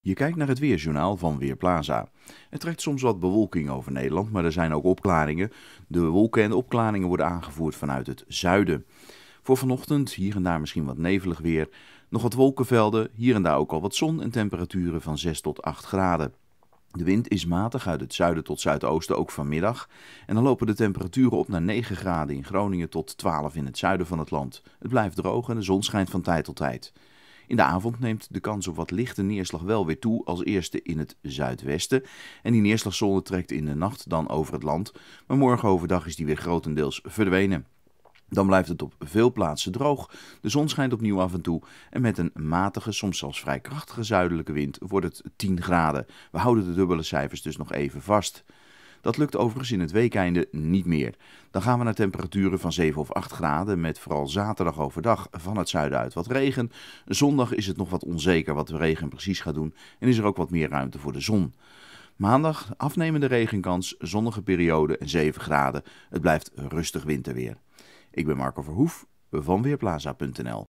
Je kijkt naar het weerjournaal van Weerplaza. Er trekt soms wat bewolking over Nederland, maar er zijn ook opklaringen. De wolken en opklaringen worden aangevoerd vanuit het zuiden. Voor vanochtend hier en daar misschien wat nevelig weer. Nog wat wolkenvelden, hier en daar ook al wat zon en temperaturen van 6 tot 8 graden. De wind is matig uit het zuiden tot zuidoosten, ook vanmiddag. En dan lopen de temperaturen op naar 9 graden in Groningen tot 12 in het zuiden van het land. Het blijft droog en de zon schijnt van tijd tot tijd. In de avond neemt de kans op wat lichte neerslag wel weer toe, als eerste in het zuidwesten. En die neerslagzone trekt in de nacht dan over het land, maar morgen overdag is die weer grotendeels verdwenen. Dan blijft het op veel plaatsen droog. De zon schijnt opnieuw af en toe. En met een matige, soms zelfs vrij krachtige zuidelijke wind wordt het 10 graden. We houden de dubbele cijfers dus nog even vast. Dat lukt overigens in het weekeinde niet meer. Dan gaan we naar temperaturen van 7 of 8 graden met vooral zaterdag overdag van het zuiden uit wat regen. Zondag is het nog wat onzeker wat de regen precies gaat doen en is er ook wat meer ruimte voor de zon. Maandag afnemende regenkans, zonnige periode en 7 graden. Het blijft rustig winterweer. Ik ben Marco Verhoef van Weerplaza.nl